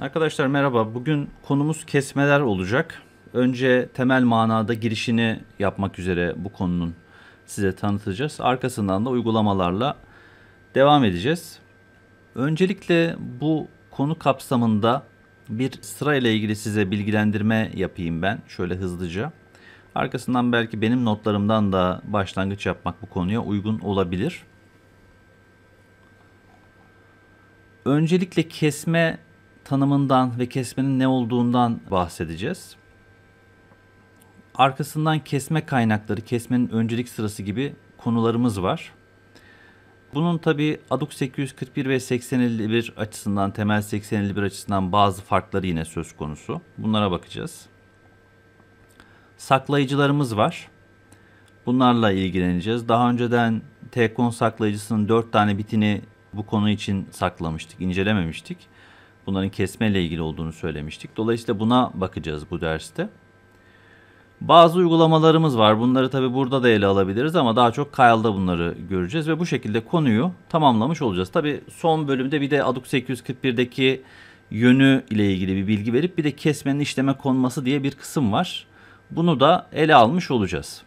Arkadaşlar merhaba. Bugün konumuz kesmeler olacak. Önce temel manada girişini yapmak üzere bu konunun size tanıtacağız. Arkasından da uygulamalarla devam edeceğiz. Öncelikle bu konu kapsamında bir sıra ile ilgili size bilgilendirme yapayım ben şöyle hızlıca. Arkasından belki benim notlarımdan da başlangıç yapmak bu konuya uygun olabilir. Öncelikle kesme tanımından ve kesmenin ne olduğundan bahsedeceğiz. Arkasından kesme kaynakları, kesmenin öncelik sırası gibi konularımız var. Bunun tabi ADUK 841 ve 851 açısından, temel 851 açısından bazı farkları yine söz konusu. Bunlara bakacağız. Saklayıcılarımız var. Bunlarla ilgileneceğiz. Daha önceden t saklayıcısının 4 tane bitini bu konu için saklamıştık, incelememiştik. Bunların kesme ile ilgili olduğunu söylemiştik. Dolayısıyla buna bakacağız bu derste. Bazı uygulamalarımız var. Bunları tabi burada da ele alabiliriz ama daha çok Kyle'da bunları göreceğiz ve bu şekilde konuyu tamamlamış olacağız. Tabi son bölümde bir de ADUX 841'deki yönü ile ilgili bir bilgi verip bir de kesmenin işleme konması diye bir kısım var. Bunu da ele almış olacağız.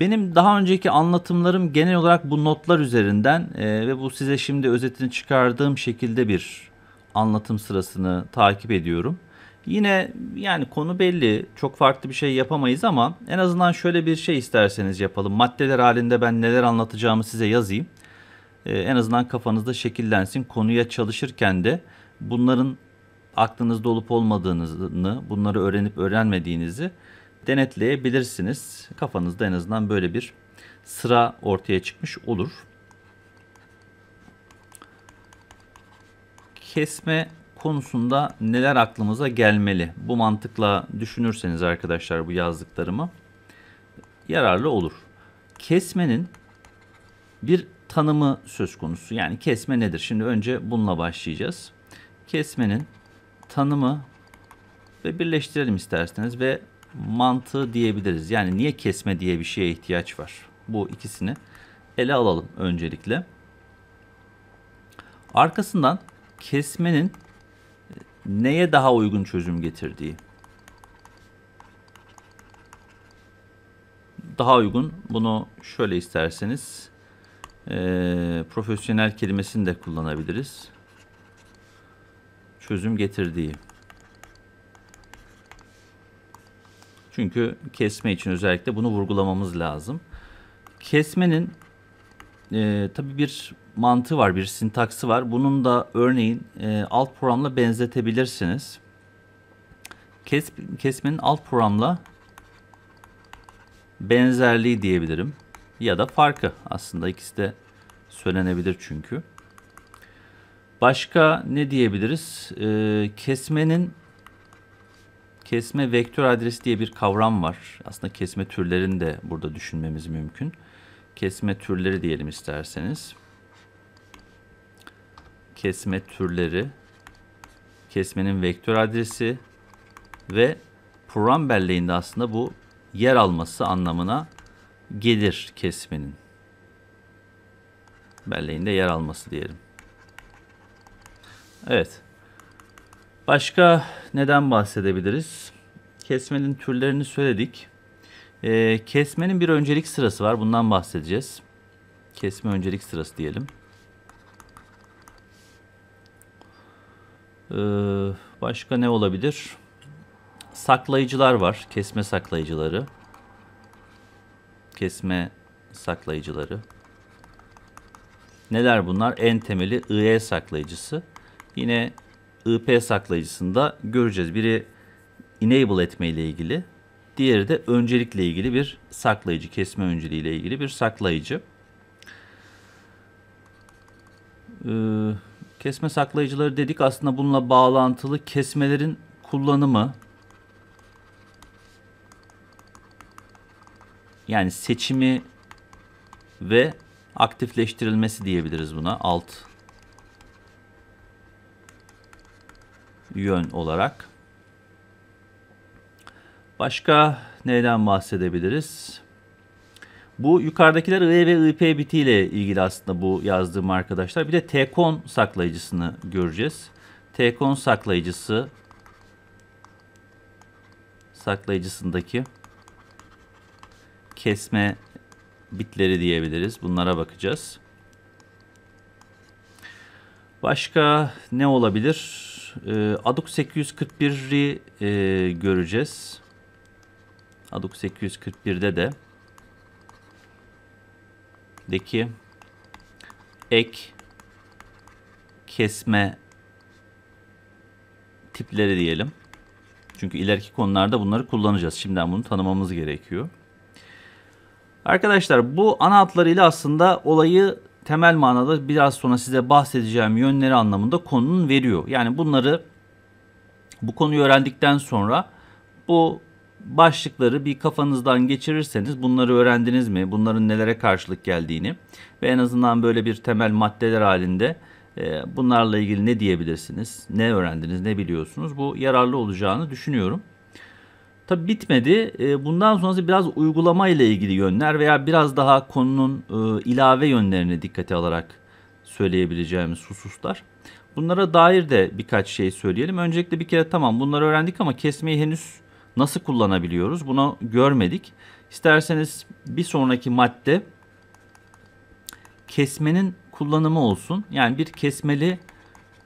Benim daha önceki anlatımlarım genel olarak bu notlar üzerinden e, ve bu size şimdi özetini çıkardığım şekilde bir anlatım sırasını takip ediyorum. Yine yani konu belli. Çok farklı bir şey yapamayız ama en azından şöyle bir şey isterseniz yapalım. Maddeler halinde ben neler anlatacağımı size yazayım. Ee, en azından kafanızda şekillensin. Konuya çalışırken de bunların aklınızda olup olmadığını, bunları öğrenip öğrenmediğinizi denetleyebilirsiniz. Kafanızda en azından böyle bir sıra ortaya çıkmış olur. Kesme konusunda neler aklımıza gelmeli? Bu mantıkla düşünürseniz arkadaşlar bu yazdıklarımı yararlı olur. Kesmenin bir tanımı söz konusu. Yani kesme nedir? Şimdi önce bununla başlayacağız. Kesmenin tanımı ve birleştirelim isterseniz ve mantığı diyebiliriz. Yani niye kesme diye bir şeye ihtiyaç var? Bu ikisini ele alalım öncelikle. Arkasından kesmenin e, neye daha uygun çözüm getirdiği. Daha uygun bunu şöyle isterseniz e, profesyonel kelimesini de kullanabiliriz. Çözüm getirdiği. Çünkü kesme için özellikle bunu vurgulamamız lazım. Kesmenin e, tabii bir mantığı var, bir sintaksı var. Bunun da örneğin e, alt programla benzetebilirsiniz. Kes, kesmenin alt programla benzerliği diyebilirim. Ya da farkı aslında ikisi de söylenebilir çünkü. Başka ne diyebiliriz? E, kesmenin Kesme vektör adresi diye bir kavram var. Aslında kesme türlerini de burada düşünmemiz mümkün. Kesme türleri diyelim isterseniz. Kesme türleri, kesmenin vektör adresi ve program belleğinde aslında bu yer alması anlamına gelir kesmenin. Belleğinde yer alması diyelim. Evet. Başka neden bahsedebiliriz? Kesmenin türlerini söyledik. E, kesmenin bir öncelik sırası var. Bundan bahsedeceğiz. Kesme öncelik sırası diyelim. E, başka ne olabilir? Saklayıcılar var. Kesme saklayıcıları. Kesme saklayıcıları. Neler bunlar? En temeli IE saklayıcısı. Yine IP saklayıcısında göreceğiz. Biri enable etme ile ilgili, diğeri de öncelikle ilgili bir saklayıcı, kesme önceliği ile ilgili bir saklayıcı. Ee, kesme saklayıcıları dedik. Aslında bununla bağlantılı kesmelerin kullanımı yani seçimi ve aktifleştirilmesi diyebiliriz buna alt yön olarak. Başka neyden bahsedebiliriz? Bu yukarıdakiler I ve IP bitiyle ilgili aslında bu yazdığım arkadaşlar. Bir de t saklayıcısını göreceğiz. t saklayıcısı saklayıcısındaki kesme bitleri diyebiliriz. Bunlara bakacağız. Başka ne olabilir? E, Aduk 841'i e, göreceğiz. Aduk 841'de de deki ek kesme tipleri diyelim. Çünkü ileriki konularda bunları kullanacağız. Şimdiden bunu tanımamız gerekiyor. Arkadaşlar bu ana hatlarıyla aslında olayı temel manada biraz sonra size bahsedeceğim yönleri anlamında konunun veriyor. Yani bunları bu konuyu öğrendikten sonra bu başlıkları bir kafanızdan geçirirseniz bunları öğrendiniz mi? Bunların nelere karşılık geldiğini ve en azından böyle bir temel maddeler halinde e, bunlarla ilgili ne diyebilirsiniz? Ne öğrendiniz? Ne biliyorsunuz? Bu yararlı olacağını düşünüyorum. Tabi bitmedi. Ee, bundan sonrası biraz uygulama ile ilgili yönler veya biraz daha konunun e, ilave yönlerine dikkate alarak söyleyebileceğimiz hususlar. Bunlara dair de birkaç şey söyleyelim. Öncelikle bir kere tamam bunları öğrendik ama kesmeyi henüz nasıl kullanabiliyoruz bunu görmedik. İsterseniz bir sonraki madde kesmenin kullanımı olsun. Yani bir kesmeli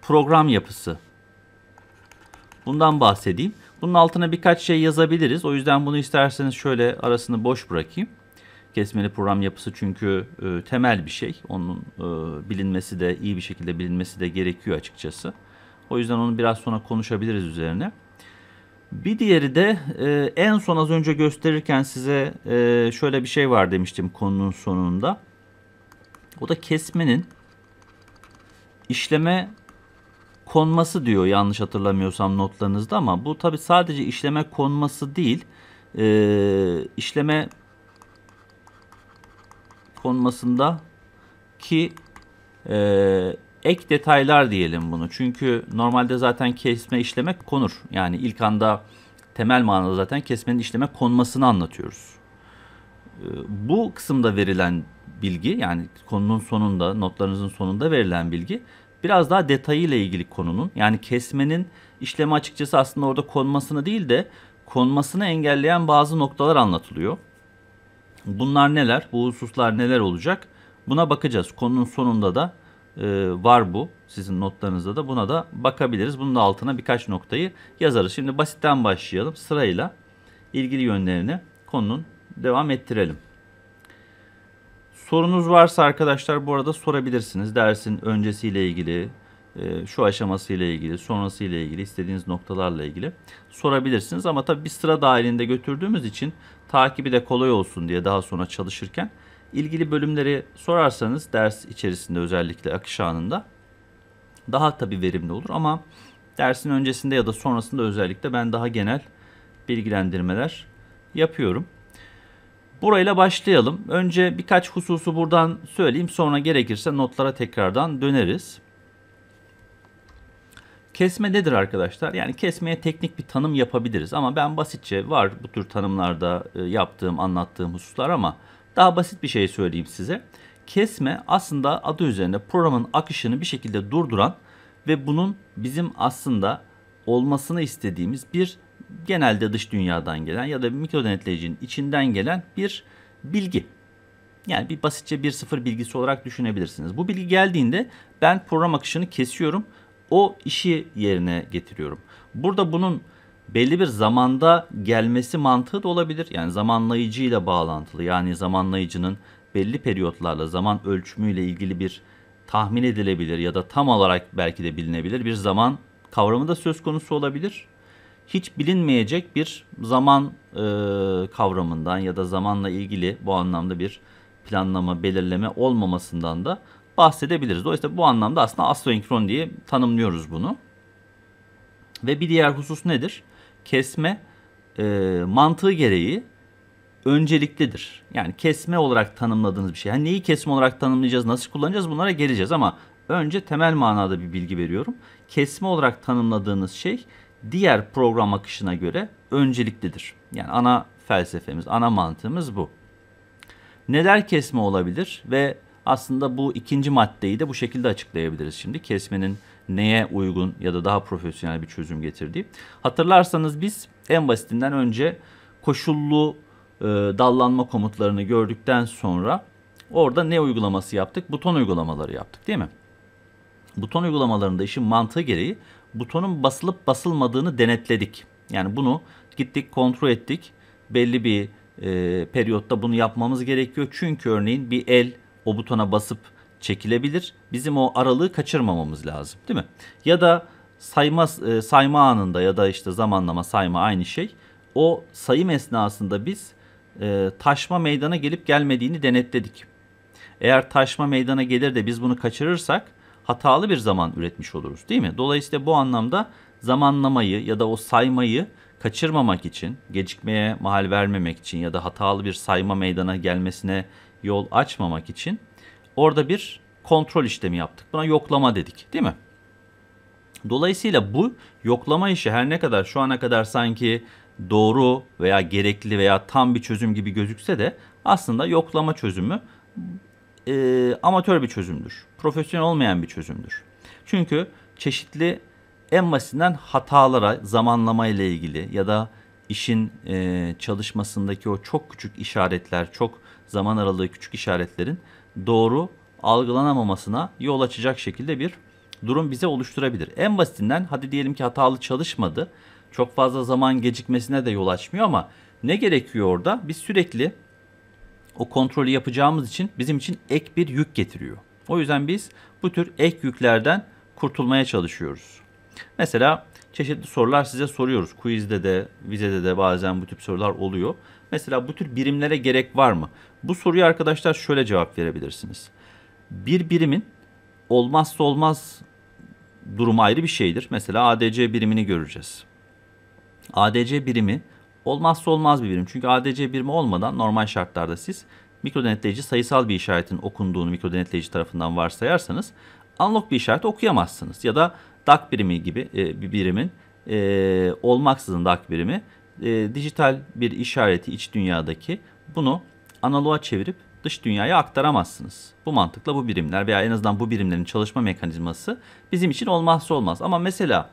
program yapısı. Bundan bahsedeyim. Bunun altına birkaç şey yazabiliriz. O yüzden bunu isterseniz şöyle arasını boş bırakayım. Kesmeli program yapısı çünkü e, temel bir şey. Onun e, bilinmesi de iyi bir şekilde bilinmesi de gerekiyor açıkçası. O yüzden onu biraz sonra konuşabiliriz üzerine. Bir diğeri de e, en son az önce gösterirken size e, şöyle bir şey var demiştim konunun sonunda. O da kesmenin işleme konması diyor yanlış hatırlamıyorsam notlarınızda ama bu tabi sadece işleme konması değil e, işleme konmasında ki e, ek detaylar diyelim bunu. Çünkü normalde zaten kesme işleme konur. Yani ilk anda temel manada zaten kesmenin işleme konmasını anlatıyoruz. E, bu kısımda verilen bilgi yani konunun sonunda notlarınızın sonunda verilen bilgi biraz daha detayıyla ilgili konunun. Yani kesmenin işlemi açıkçası aslında orada konmasını değil de konmasını engelleyen bazı noktalar anlatılıyor. Bunlar neler? Bu hususlar neler olacak? Buna bakacağız. Konunun sonunda da e, var bu. Sizin notlarınızda da buna da bakabiliriz. Bunun da altına birkaç noktayı yazarız. Şimdi basitten başlayalım. Sırayla ilgili yönlerini konunun devam ettirelim. Sorunuz varsa arkadaşlar bu arada sorabilirsiniz. Dersin öncesiyle ilgili, e, şu aşamasıyla ilgili, sonrasıyla ilgili, istediğiniz noktalarla ilgili sorabilirsiniz. Ama tabii bir sıra dahilinde götürdüğümüz için takibi de kolay olsun diye daha sonra çalışırken ilgili bölümleri sorarsanız ders içerisinde özellikle akış anında daha tabii verimli olur ama dersin öncesinde ya da sonrasında özellikle ben daha genel bilgilendirmeler yapıyorum. Burayla başlayalım. Önce birkaç hususu buradan söyleyeyim. Sonra gerekirse notlara tekrardan döneriz. Kesme nedir arkadaşlar? Yani kesmeye teknik bir tanım yapabiliriz ama ben basitçe var bu tür tanımlarda e, yaptığım, anlattığım hususlar ama daha basit bir şey söyleyeyim size. Kesme aslında adı üzerinde programın akışını bir şekilde durduran ve bunun bizim aslında olmasını istediğimiz bir genelde dış dünyadan gelen ya da mikro denetleyicinin içinden gelen bir bilgi. Yani bir basitçe bir sıfır bilgisi olarak düşünebilirsiniz. Bu bilgi geldiğinde ben program akışını kesiyorum. O işi yerine getiriyorum. Burada bunun belli bir zamanda gelmesi mantığı da olabilir. Yani zamanlayıcı ile bağlantılı. Yani zamanlayıcının belli periyotlarla zaman ölçümüyle ilgili bir tahmin edilebilir ya da tam olarak belki de bilinebilir bir zaman kavramı da söz konusu olabilir hiç bilinmeyecek bir zaman e, kavramından ya da zamanla ilgili bu anlamda bir planlama, belirleme olmamasından da bahsedebiliriz. Dolayısıyla bu anlamda aslında asenkron diye tanımlıyoruz bunu. Ve bir diğer husus nedir? Kesme e, mantığı gereği önceliklidir. Yani kesme olarak tanımladığınız bir şey. Yani neyi kesme olarak tanımlayacağız, nasıl kullanacağız bunlara geleceğiz ama önce temel manada bir bilgi veriyorum. Kesme olarak tanımladığınız şey diğer program akışına göre önceliklidir. Yani ana felsefemiz, ana mantığımız bu. Neler kesme olabilir ve aslında bu ikinci maddeyi de bu şekilde açıklayabiliriz şimdi. Kesmenin neye uygun ya da daha profesyonel bir çözüm getirdiği. Hatırlarsanız biz en basitinden önce koşullu e, dallanma komutlarını gördükten sonra orada ne uygulaması yaptık? Buton uygulamaları yaptık değil mi? Buton uygulamalarında işin mantığı gereği butonun basılıp basılmadığını denetledik. Yani bunu gittik kontrol ettik. Belli bir e, periyotta bunu yapmamız gerekiyor. Çünkü örneğin bir el o butona basıp çekilebilir. Bizim o aralığı kaçırmamamız lazım değil mi? Ya da sayma, e, sayma anında ya da işte zamanlama sayma aynı şey. O sayım esnasında biz e, taşma meydana gelip gelmediğini denetledik. Eğer taşma meydana gelir de biz bunu kaçırırsak hatalı bir zaman üretmiş oluruz değil mi? Dolayısıyla bu anlamda zamanlamayı ya da o saymayı kaçırmamak için, gecikmeye mahal vermemek için ya da hatalı bir sayma meydana gelmesine yol açmamak için orada bir kontrol işlemi yaptık. Buna yoklama dedik değil mi? Dolayısıyla bu yoklama işi her ne kadar şu ana kadar sanki doğru veya gerekli veya tam bir çözüm gibi gözükse de aslında yoklama çözümü e, amatör bir çözümdür profesyonel olmayan bir çözümdür. Çünkü çeşitli en basitinden hatalara, zamanlama ile ilgili ya da işin e, çalışmasındaki o çok küçük işaretler, çok zaman aralığı küçük işaretlerin doğru algılanamamasına yol açacak şekilde bir durum bize oluşturabilir. En basitinden hadi diyelim ki hatalı çalışmadı. Çok fazla zaman gecikmesine de yol açmıyor ama ne gerekiyor orada? Biz sürekli o kontrolü yapacağımız için bizim için ek bir yük getiriyor. O yüzden biz bu tür ek yüklerden kurtulmaya çalışıyoruz. Mesela çeşitli sorular size soruyoruz. Quiz'de de, vizede de bazen bu tip sorular oluyor. Mesela bu tür birimlere gerek var mı? Bu soruyu arkadaşlar şöyle cevap verebilirsiniz. Bir birimin olmazsa olmaz durumu ayrı bir şeydir. Mesela ADC birimini göreceğiz. ADC birimi olmazsa olmaz bir birim. Çünkü ADC birimi olmadan normal şartlarda siz mikrodenetleyici sayısal bir işaretin okunduğunu mikrodenetleyici tarafından varsayarsanız unlock bir işareti okuyamazsınız. Ya da DAC birimi gibi e, bir birimin e, olmaksızın DAC birimi e, dijital bir işareti iç dünyadaki bunu analoğa çevirip dış dünyaya aktaramazsınız. Bu mantıkla bu birimler veya en azından bu birimlerin çalışma mekanizması bizim için olmazsa olmaz. Ama mesela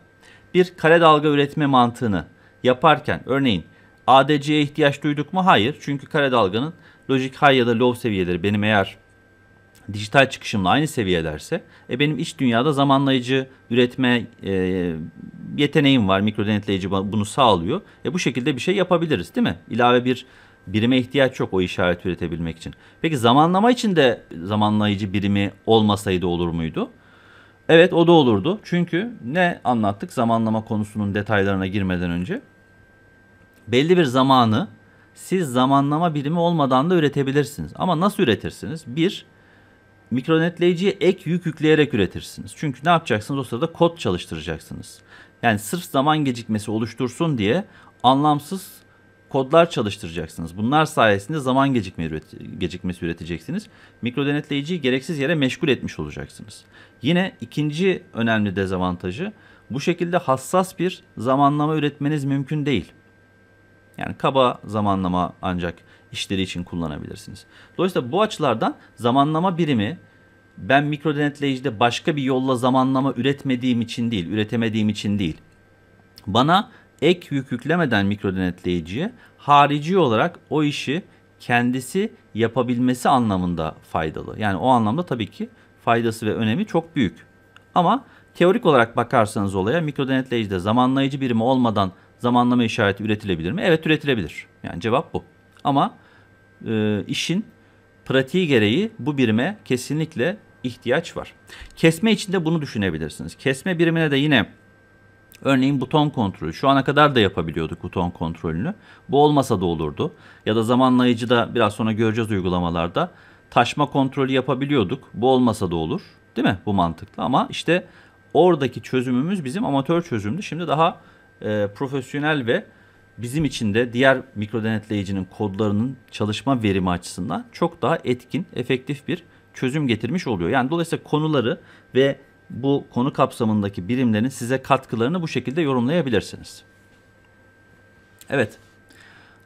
bir kare dalga üretme mantığını yaparken örneğin ADC'ye ihtiyaç duyduk mu? Hayır. Çünkü kare dalganın Logic high ya da low seviyeleri benim eğer dijital çıkışımla aynı seviyelerse e, benim iç dünyada zamanlayıcı üretme e, yeteneğim var. Mikro denetleyici bunu sağlıyor. E, bu şekilde bir şey yapabiliriz değil mi? İlave bir birime ihtiyaç yok o işaret üretebilmek için. Peki zamanlama için de zamanlayıcı birimi olmasaydı olur muydu? Evet o da olurdu. Çünkü ne anlattık zamanlama konusunun detaylarına girmeden önce? Belli bir zamanı siz zamanlama birimi olmadan da üretebilirsiniz. Ama nasıl üretirsiniz? Bir, mikronetleyiciye ek yük yükleyerek üretirsiniz. Çünkü ne yapacaksınız? O sırada kod çalıştıracaksınız. Yani sırf zaman gecikmesi oluştursun diye anlamsız kodlar çalıştıracaksınız. Bunlar sayesinde zaman gecikme üret gecikmesi üreteceksiniz. Mikro gereksiz yere meşgul etmiş olacaksınız. Yine ikinci önemli dezavantajı bu şekilde hassas bir zamanlama üretmeniz mümkün değil. Yani kaba zamanlama ancak işleri için kullanabilirsiniz. Dolayısıyla bu açılardan zamanlama birimi ben mikro denetleyicide başka bir yolla zamanlama üretmediğim için değil, üretemediğim için değil. Bana ek yük yüklemeden mikro denetleyiciye harici olarak o işi kendisi yapabilmesi anlamında faydalı. Yani o anlamda tabii ki faydası ve önemi çok büyük. Ama teorik olarak bakarsanız olaya mikro denetleyicide zamanlayıcı birimi olmadan zamanlama işareti üretilebilir mi? Evet üretilebilir. Yani cevap bu. Ama e, işin pratiği gereği bu birime kesinlikle ihtiyaç var. Kesme içinde bunu düşünebilirsiniz. Kesme birimine de yine örneğin buton kontrolü. Şu ana kadar da yapabiliyorduk buton kontrolünü. Bu olmasa da olurdu. Ya da zamanlayıcı da biraz sonra göreceğiz uygulamalarda. Taşma kontrolü yapabiliyorduk. Bu olmasa da olur. Değil mi? Bu mantıklı ama işte oradaki çözümümüz bizim amatör çözümdü. Şimdi daha e, profesyonel ve bizim için de diğer mikro denetleyicinin kodlarının çalışma verimi açısından çok daha etkin, efektif bir çözüm getirmiş oluyor. Yani dolayısıyla konuları ve bu konu kapsamındaki birimlerin size katkılarını bu şekilde yorumlayabilirsiniz. Evet.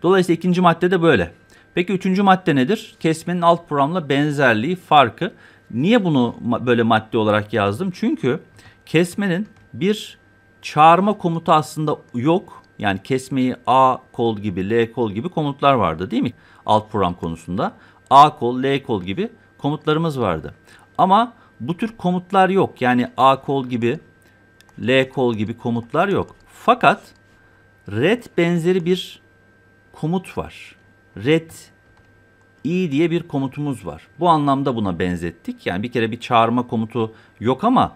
Dolayısıyla ikinci madde de böyle. Peki üçüncü madde nedir? Kesmenin alt programla benzerliği, farkı. Niye bunu böyle madde olarak yazdım? Çünkü kesmenin bir çağırma komutu aslında yok. Yani kesmeyi A kol gibi, L kol gibi komutlar vardı değil mi? Alt program konusunda. A kol, L kol gibi komutlarımız vardı. Ama bu tür komutlar yok. Yani A kol gibi, L kol gibi komutlar yok. Fakat red benzeri bir komut var. Red i diye bir komutumuz var. Bu anlamda buna benzettik. Yani bir kere bir çağırma komutu yok ama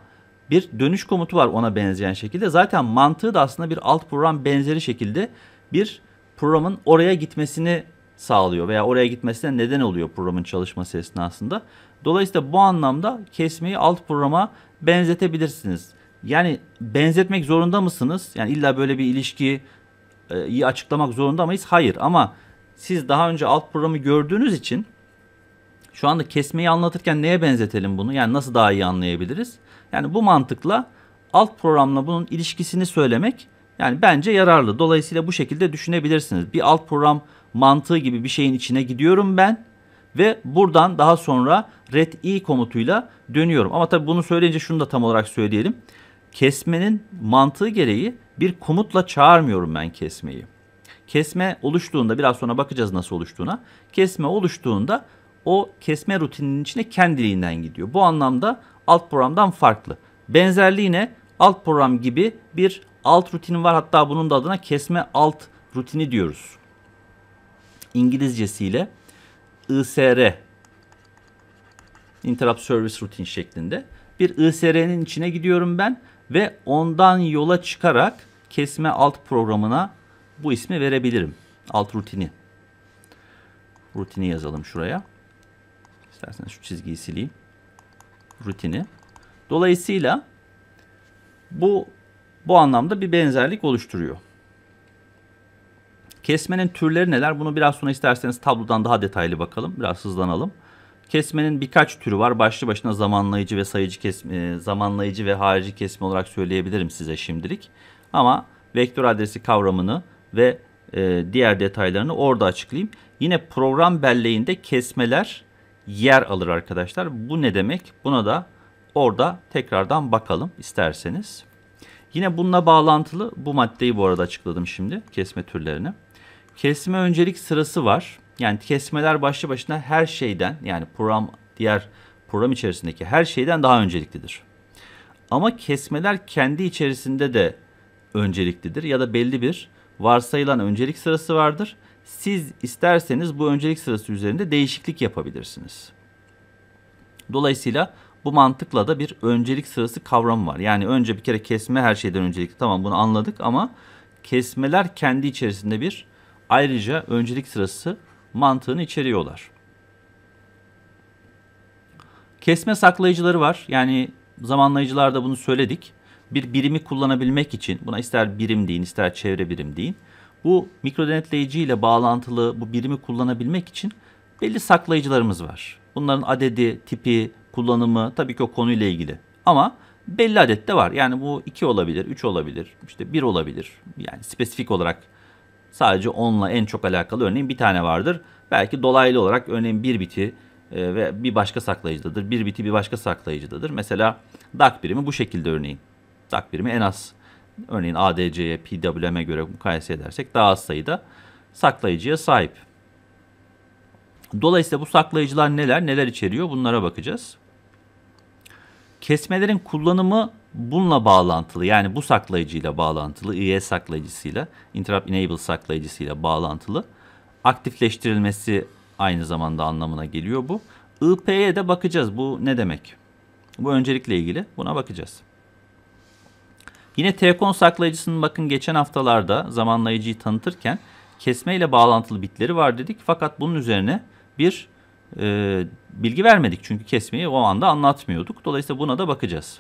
bir dönüş komutu var ona benzeyen şekilde. Zaten mantığı da aslında bir alt program benzeri şekilde bir programın oraya gitmesini sağlıyor veya oraya gitmesine neden oluyor programın çalışması esnasında. Dolayısıyla bu anlamda kesmeyi alt programa benzetebilirsiniz. Yani benzetmek zorunda mısınız? Yani illa böyle bir ilişkiyi e, açıklamak zorunda mıyız? Hayır ama siz daha önce alt programı gördüğünüz için şu anda kesmeyi anlatırken neye benzetelim bunu? Yani nasıl daha iyi anlayabiliriz? Yani bu mantıkla alt programla bunun ilişkisini söylemek yani bence yararlı. Dolayısıyla bu şekilde düşünebilirsiniz. Bir alt program mantığı gibi bir şeyin içine gidiyorum ben ve buradan daha sonra red i e komutuyla dönüyorum. Ama tabii bunu söyleyince şunu da tam olarak söyleyelim. Kesmenin mantığı gereği bir komutla çağırmıyorum ben kesmeyi. Kesme oluştuğunda biraz sonra bakacağız nasıl oluştuğuna. Kesme oluştuğunda o kesme rutininin içine kendiliğinden gidiyor. Bu anlamda alt programdan farklı. Benzerliği ne? Alt program gibi bir alt rutini var. Hatta bunun da adına kesme alt rutini diyoruz. İngilizcesiyle ISR Interrupt Service Routine şeklinde. Bir ISR'nin içine gidiyorum ben ve ondan yola çıkarak kesme alt programına bu ismi verebilirim. Alt rutini. Rutini yazalım şuraya. İsterseniz şu çizgiyi sileyim rutini. Dolayısıyla bu bu anlamda bir benzerlik oluşturuyor. Kesmenin türleri neler? Bunu biraz sonra isterseniz tablodan daha detaylı bakalım. Biraz hızlanalım. Kesmenin birkaç türü var. Başlı başına zamanlayıcı ve sayıcı kesme, zamanlayıcı ve harici kesme olarak söyleyebilirim size şimdilik. Ama vektör adresi kavramını ve e, diğer detaylarını orada açıklayayım. Yine program belleğinde kesmeler yer alır arkadaşlar. Bu ne demek? Buna da orada tekrardan bakalım isterseniz. Yine bununla bağlantılı bu maddeyi bu arada açıkladım şimdi kesme türlerini. Kesme öncelik sırası var. Yani kesmeler başlı başına her şeyden yani program diğer program içerisindeki her şeyden daha önceliklidir. Ama kesmeler kendi içerisinde de önceliklidir ya da belli bir varsayılan öncelik sırası vardır siz isterseniz bu öncelik sırası üzerinde değişiklik yapabilirsiniz. Dolayısıyla bu mantıkla da bir öncelik sırası kavramı var. Yani önce bir kere kesme her şeyden öncelikli. Tamam bunu anladık ama kesmeler kendi içerisinde bir ayrıca öncelik sırası mantığını içeriyorlar. Kesme saklayıcıları var. Yani zamanlayıcılarda bunu söyledik. Bir birimi kullanabilmek için buna ister birim deyin ister çevre birim deyin. Bu mikro denetleyici ile bağlantılı bu birimi kullanabilmek için belli saklayıcılarımız var. Bunların adedi, tipi, kullanımı tabii ki o konuyla ilgili. Ama belli adette var. Yani bu 2 olabilir, 3 olabilir, işte 1 olabilir. Yani spesifik olarak sadece onunla en çok alakalı örneğin bir tane vardır. Belki dolaylı olarak örneğin bir biti e, ve bir başka saklayıcıdadır. Bir biti bir başka saklayıcıdadır. Mesela DAC birimi bu şekilde örneğin. DAC birimi en az örneğin ADC'ye, PWM'e göre mukayese edersek daha az sayıda saklayıcıya sahip. Dolayısıyla bu saklayıcılar neler, neler içeriyor bunlara bakacağız. Kesmelerin kullanımı bununla bağlantılı yani bu saklayıcıyla bağlantılı, IE saklayıcısıyla, Interrupt Enable saklayıcısıyla bağlantılı. Aktifleştirilmesi aynı zamanda anlamına geliyor bu. IP'ye de bakacağız bu ne demek. Bu öncelikle ilgili buna bakacağız. Yine t saklayıcısının bakın geçen haftalarda zamanlayıcıyı tanıtırken kesme ile bağlantılı bitleri var dedik. Fakat bunun üzerine bir e, bilgi vermedik. Çünkü kesmeyi o anda anlatmıyorduk. Dolayısıyla buna da bakacağız.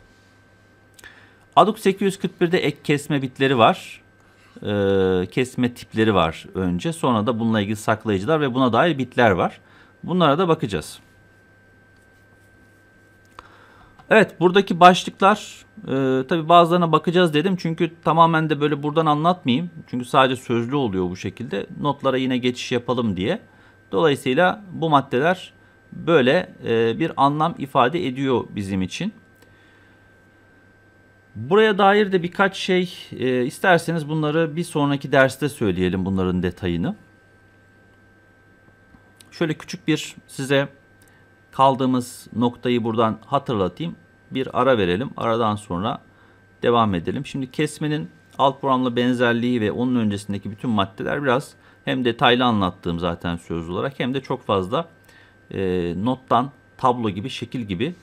Aduk 841'de ek kesme bitleri var. E, kesme tipleri var önce. Sonra da bununla ilgili saklayıcılar ve buna dair bitler var. Bunlara da bakacağız. Evet buradaki başlıklar e, tabi bazılarına bakacağız dedim. Çünkü tamamen de böyle buradan anlatmayayım. Çünkü sadece sözlü oluyor bu şekilde. Notlara yine geçiş yapalım diye. Dolayısıyla bu maddeler böyle e, bir anlam ifade ediyor bizim için. Buraya dair de birkaç şey e, isterseniz bunları bir sonraki derste söyleyelim bunların detayını. Şöyle küçük bir size kaldığımız noktayı buradan hatırlatayım. Bir ara verelim. Aradan sonra devam edelim. Şimdi kesmenin alt programla benzerliği ve onun öncesindeki bütün maddeler biraz hem detaylı anlattığım zaten söz olarak hem de çok fazla e, nottan tablo gibi şekil gibi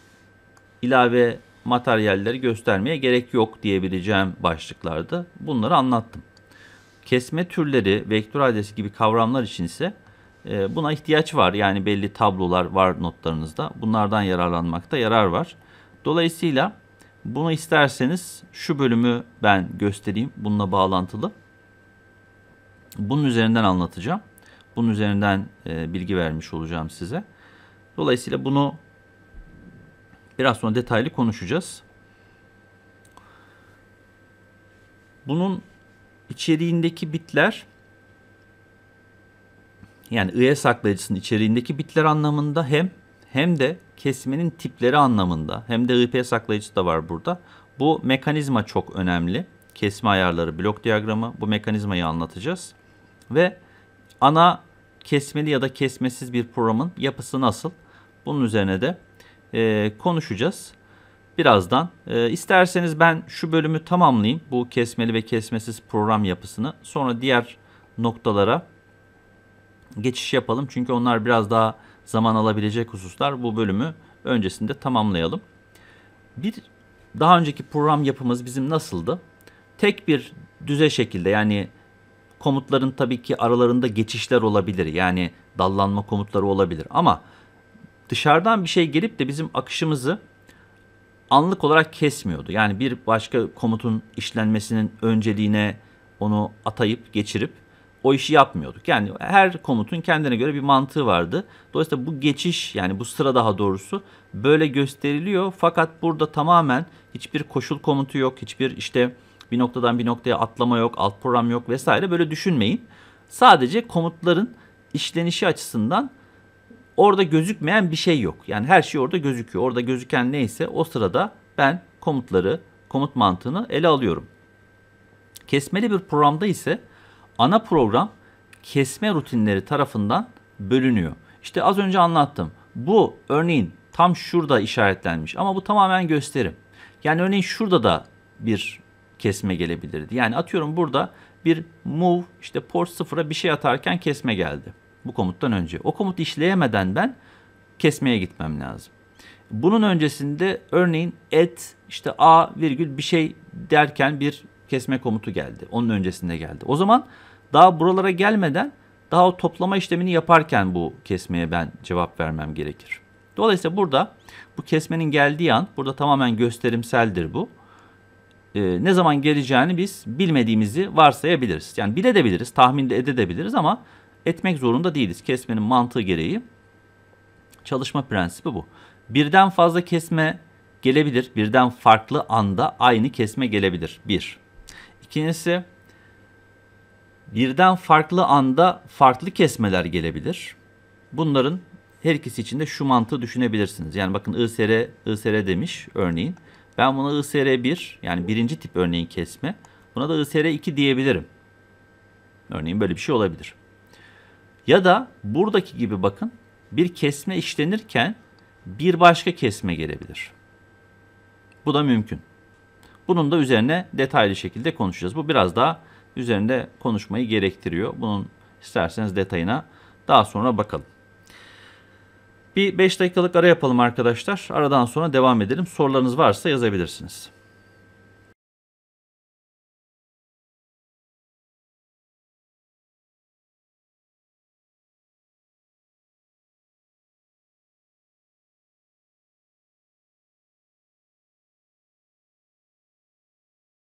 ilave materyalleri göstermeye gerek yok diyebileceğim başlıklarda bunları anlattım. Kesme türleri, vektör adresi gibi kavramlar için ise ee, buna ihtiyaç var. Yani belli tablolar var notlarınızda. Bunlardan yararlanmakta yarar var. Dolayısıyla bunu isterseniz şu bölümü ben göstereyim. Bununla bağlantılı. Bunun üzerinden anlatacağım. Bunun üzerinden e, bilgi vermiş olacağım size. Dolayısıyla bunu biraz sonra detaylı konuşacağız. Bunun içeriğindeki bitler yani IE saklayıcısının içeriğindeki bitler anlamında hem hem de kesmenin tipleri anlamında hem de IP saklayıcısı da var burada. Bu mekanizma çok önemli. Kesme ayarları, blok diyagramı bu mekanizmayı anlatacağız. Ve ana kesmeli ya da kesmesiz bir programın yapısı nasıl? Bunun üzerine de e, konuşacağız. Birazdan e, isterseniz ben şu bölümü tamamlayayım. Bu kesmeli ve kesmesiz program yapısını. Sonra diğer noktalara geçiş yapalım. Çünkü onlar biraz daha zaman alabilecek hususlar. Bu bölümü öncesinde tamamlayalım. Bir daha önceki program yapımız bizim nasıldı? Tek bir düze şekilde yani komutların tabii ki aralarında geçişler olabilir. Yani dallanma komutları olabilir ama dışarıdan bir şey gelip de bizim akışımızı anlık olarak kesmiyordu. Yani bir başka komutun işlenmesinin önceliğine onu atayıp geçirip o işi yapmıyorduk. Yani her komutun kendine göre bir mantığı vardı. Dolayısıyla bu geçiş yani bu sıra daha doğrusu böyle gösteriliyor. Fakat burada tamamen hiçbir koşul komutu yok. Hiçbir işte bir noktadan bir noktaya atlama yok, alt program yok vesaire böyle düşünmeyin. Sadece komutların işlenişi açısından orada gözükmeyen bir şey yok. Yani her şey orada gözüküyor. Orada gözüken neyse o sırada ben komutları, komut mantığını ele alıyorum. Kesmeli bir programda ise ana program kesme rutinleri tarafından bölünüyor. İşte az önce anlattım. Bu örneğin tam şurada işaretlenmiş ama bu tamamen gösterim. Yani örneğin şurada da bir kesme gelebilirdi. Yani atıyorum burada bir move işte port sıfıra bir şey atarken kesme geldi. Bu komuttan önce. O komut işleyemeden ben kesmeye gitmem lazım. Bunun öncesinde örneğin et işte a virgül bir şey derken bir kesme komutu geldi. Onun öncesinde geldi. O zaman daha buralara gelmeden daha o toplama işlemini yaparken bu kesmeye ben cevap vermem gerekir. Dolayısıyla burada bu kesmenin geldiği an burada tamamen gösterimseldir bu. Ee, ne zaman geleceğini biz bilmediğimizi varsayabiliriz. Yani bile bilebiliriz, tahmin de edebiliriz ama etmek zorunda değiliz. Kesmenin mantığı gereği çalışma prensibi bu. Birden fazla kesme gelebilir. Birden farklı anda aynı kesme gelebilir. Bir. İkincisi birden farklı anda farklı kesmeler gelebilir. Bunların her ikisi için de şu mantığı düşünebilirsiniz. Yani bakın ISR, ISR demiş örneğin. Ben buna ISR 1 yani birinci tip örneğin kesme. Buna da ISR 2 diyebilirim. Örneğin böyle bir şey olabilir. Ya da buradaki gibi bakın bir kesme işlenirken bir başka kesme gelebilir. Bu da mümkün. Bunun da üzerine detaylı şekilde konuşacağız. Bu biraz daha üzerinde konuşmayı gerektiriyor. Bunun isterseniz detayına daha sonra bakalım. Bir 5 dakikalık ara yapalım arkadaşlar. Aradan sonra devam edelim. Sorularınız varsa yazabilirsiniz.